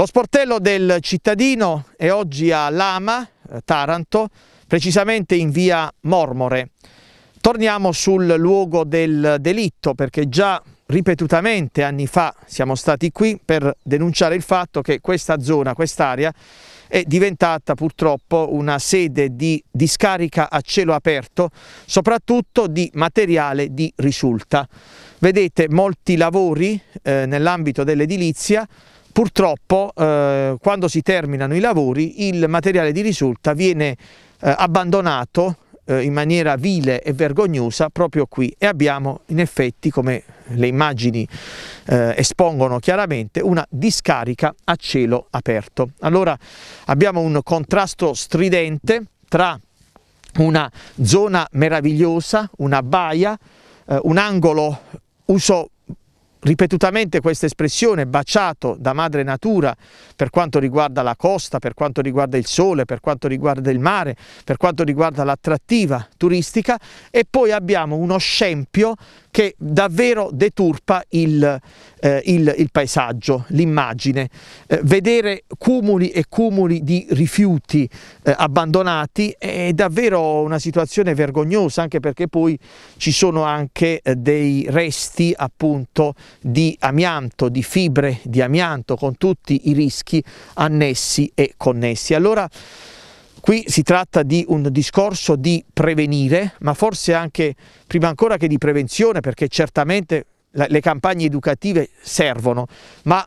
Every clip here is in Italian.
Lo sportello del cittadino è oggi a Lama, eh, Taranto, precisamente in via Mormore. Torniamo sul luogo del delitto perché già ripetutamente anni fa siamo stati qui per denunciare il fatto che questa zona, quest'area è diventata purtroppo una sede di discarica a cielo aperto, soprattutto di materiale di risulta. Vedete molti lavori eh, nell'ambito dell'edilizia purtroppo eh, quando si terminano i lavori il materiale di risulta viene eh, abbandonato eh, in maniera vile e vergognosa proprio qui e abbiamo in effetti come le immagini eh, espongono chiaramente una discarica a cielo aperto. Allora abbiamo un contrasto stridente tra una zona meravigliosa, una baia, eh, un angolo uso ripetutamente questa espressione baciato da madre natura per quanto riguarda la costa, per quanto riguarda il sole, per quanto riguarda il mare, per quanto riguarda l'attrattiva turistica e poi abbiamo uno scempio che davvero deturpa il, eh, il, il paesaggio, l'immagine. Eh, vedere cumuli e cumuli di rifiuti eh, abbandonati è davvero una situazione vergognosa, anche perché poi ci sono anche eh, dei resti appunto di amianto, di fibre di amianto, con tutti i rischi annessi e connessi. Allora, Qui si tratta di un discorso di prevenire, ma forse anche prima ancora che di prevenzione, perché certamente le campagne educative servono, ma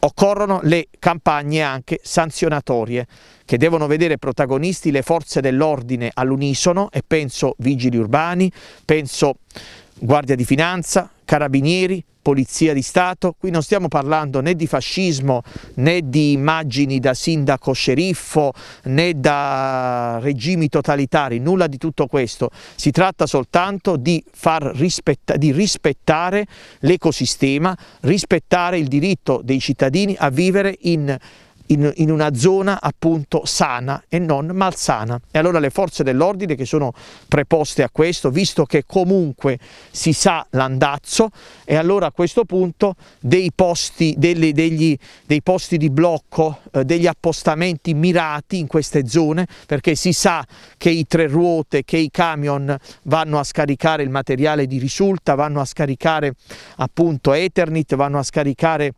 occorrono le campagne anche sanzionatorie che devono vedere protagonisti le forze dell'ordine all'unisono e penso vigili urbani, penso guardia di finanza, carabinieri, polizia di Stato, qui non stiamo parlando né di fascismo né di immagini da sindaco sceriffo né da regimi totalitari, nulla di tutto questo, si tratta soltanto di, rispetta, di rispettare l'ecosistema, rispettare il diritto dei cittadini a vivere in in, in, una zona appunto sana e non malsana. E allora le forze dell'ordine che sono preposte a questo, visto che comunque si sa l'andazzo, e allora a questo punto dei posti, degli, degli, dei posti di blocco, eh, degli appostamenti mirati in queste zone, perché si sa che i tre ruote, che i camion vanno a scaricare il materiale di risulta, vanno a scaricare appunto Eternit, vanno a scaricare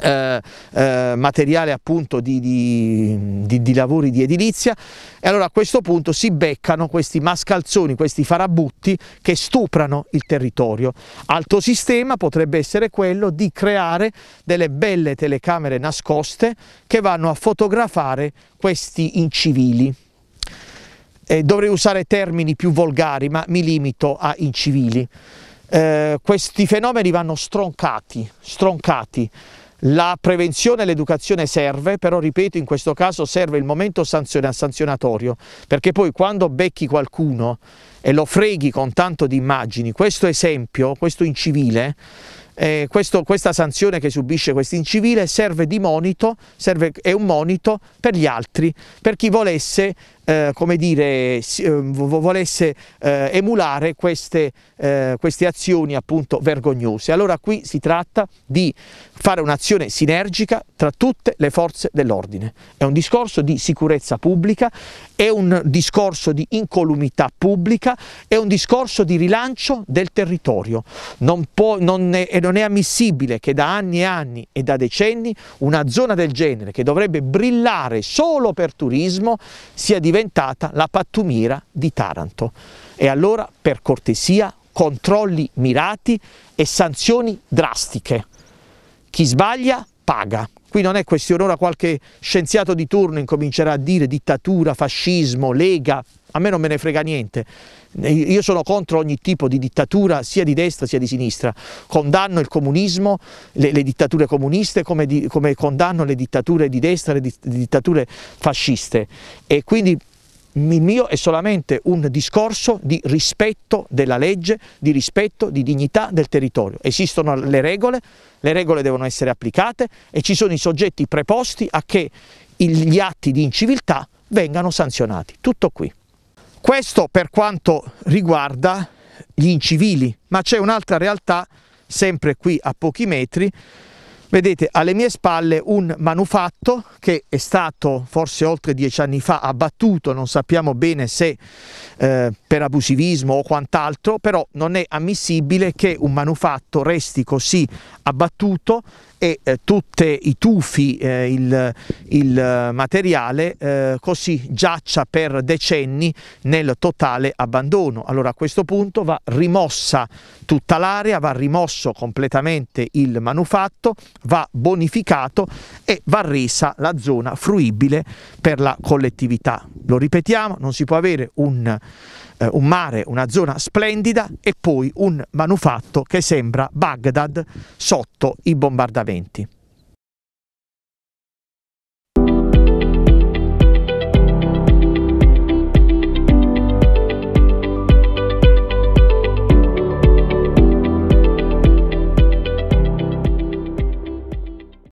eh, eh, materiale appunto di, di, di, di, lavori di edilizia e allora a questo punto si beccano questi mascalzoni, questi farabutti che stuprano il territorio. Altro sistema potrebbe essere quello di creare delle belle telecamere nascoste che vanno a fotografare questi incivili. Eh, dovrei usare termini più volgari ma mi limito a incivili. Eh, questi fenomeni vanno stroncati, stroncati la prevenzione e l'educazione serve, però ripeto in questo caso serve il momento sanzionatorio, perché poi quando becchi qualcuno e lo freghi con tanto di immagini, questo esempio, questo incivile, eh, questo, questa sanzione che subisce questo incivile serve di monito, serve, è un monito per gli altri, per chi volesse eh, come dire, si, eh, volesse eh, emulare queste, eh, queste azioni appunto vergognose. Allora qui si tratta di fare un'azione sinergica tra tutte le forze dell'ordine. È un discorso di sicurezza pubblica, è un discorso di incolumità pubblica, è un discorso di rilancio del territorio. Non, può, non, è, non è ammissibile che da anni e anni e da decenni una zona del genere che dovrebbe brillare solo per turismo sia diventata diventata la pattumira di Taranto. E allora, per cortesia, controlli mirati e sanzioni drastiche. Chi sbaglia paga. Qui non è questione, ora qualche scienziato di turno incomincerà a dire dittatura, fascismo, lega, a me non me ne frega niente. Io sono contro ogni tipo di dittatura, sia di destra sia di sinistra. Condanno il comunismo, le, le dittature comuniste, come, di, come, condanno le dittature di destra, le, le dittature fasciste. E quindi il mio è solamente un discorso di rispetto della legge, di rispetto, di dignità del territorio. Esistono le regole, le regole devono essere applicate e ci sono i soggetti preposti a che gli atti di inciviltà vengano sanzionati. Tutto qui. Questo per quanto riguarda gli incivili, ma c'è un'altra realtà sempre qui a pochi metri Vedete alle mie spalle un manufatto che è stato forse oltre dieci anni fa abbattuto, non sappiamo bene se eh, per abusivismo o quant'altro, però non è ammissibile che un manufatto resti così abbattuto e eh, tutti i tufi, eh, il, il, materiale eh, così giaccia per decenni nel totale abbandono. Allora a questo punto va rimossa tutta l'area, va rimosso completamente il manufatto, va bonificato e va resa la zona fruibile per la collettività. Lo ripetiamo, non si può avere un, eh, un mare, una zona splendida e poi un manufatto che sembra Baghdad sotto i bombardamenti.